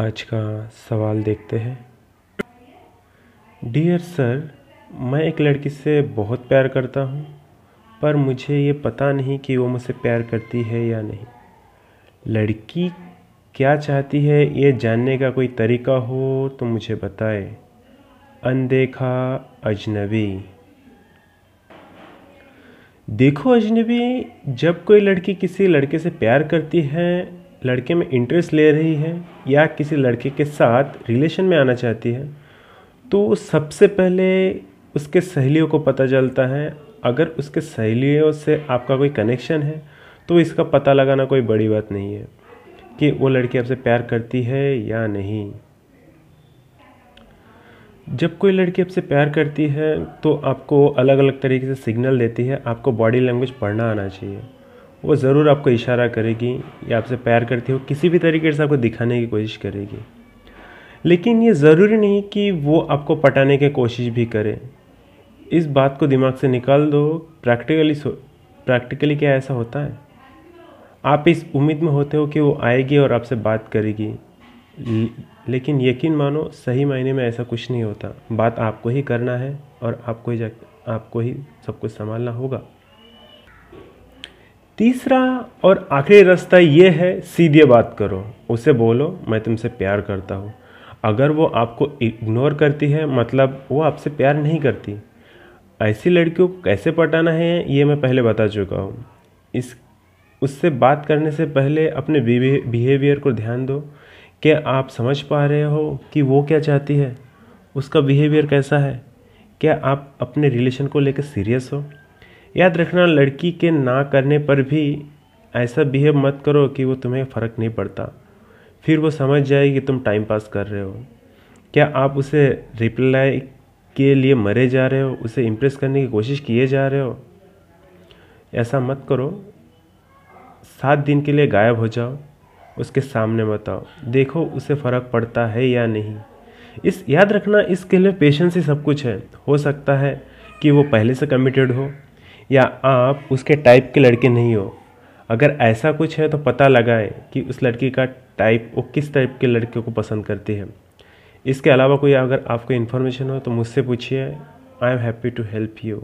आज का सवाल देखते हैं डियर सर मैं एक लड़की से बहुत प्यार करता हूँ पर मुझे ये पता नहीं कि वो मुझसे प्यार करती है या नहीं लड़की क्या चाहती है ये जानने का कोई तरीका हो तो मुझे बताए अनदेखा अजनबी देखो अजनबी जब कोई लड़की किसी लड़के से प्यार करती है लड़के में इंटरेस्ट ले रही है या किसी लड़के के साथ रिलेशन में आना चाहती है तो सबसे पहले उसके सहेलियों को पता चलता है अगर उसके सहेलियों से आपका कोई कनेक्शन है तो इसका पता लगाना कोई बड़ी बात नहीं है कि वो लड़की आपसे प्यार करती है या नहीं जब कोई लड़की आपसे प्यार करती है तो आपको अलग अलग तरीके से सिग्नल देती है आपको बॉडी लैंग्वेज पढ़ना आना चाहिए वो ज़रूर आपको इशारा करेगी या आपसे प्यार करती हो किसी भी तरीके से आपको दिखाने की कोशिश करेगी लेकिन ये ज़रूरी नहीं कि वो आपको पटाने की कोशिश भी करे इस बात को दिमाग से निकाल दो प्रैक्टिकली प्रैक्टिकली क्या ऐसा होता है आप इस उम्मीद में होते हो कि वो आएगी और आपसे बात करेगी लेकिन यकीन मानो सही मायने में ऐसा कुछ नहीं होता बात आपको ही करना है और आपको ही जा आपको ही सब कुछ संभालना होगा तीसरा और आखिरी रास्ता ये है सीधे बात करो उसे बोलो मैं तुमसे प्यार करता हूँ अगर वो आपको इग्नोर करती है मतलब वो आपसे प्यार नहीं करती ऐसी लड़कियों को कैसे पटाना है ये मैं पहले बता चुका हूँ इस उससे बात करने से पहले अपने बिहेवियर को ध्यान दो कि आप समझ पा रहे हो कि वो क्या चाहती है उसका बिहेवियर कैसा है क्या आप अपने रिलेशन को लेकर सीरियस हो याद रखना लड़की के ना करने पर भी ऐसा बिहेव मत करो कि वो तुम्हें फ़र्क नहीं पड़ता फिर वो समझ जाए कि तुम टाइम पास कर रहे हो क्या आप उसे रिप्लाई के लिए मरे जा रहे हो उसे इम्प्रेस करने की कोशिश किए जा रहे हो ऐसा मत करो सात दिन के लिए गायब हो जाओ उसके सामने बताओ देखो उसे फ़र्क पड़ता है या नहीं इस याद रखना इसके लिए पेशेंस ही सब कुछ है हो सकता है कि वो पहले से कमिटेड हो या आप उसके टाइप के लड़के नहीं हो अगर ऐसा कुछ है तो पता लगाएं कि उस लड़की का टाइप वो किस टाइप के लड़के को पसंद करती है इसके अलावा कोई अगर आपको इन्फॉर्मेशन हो तो मुझसे पूछिए I am happy to help you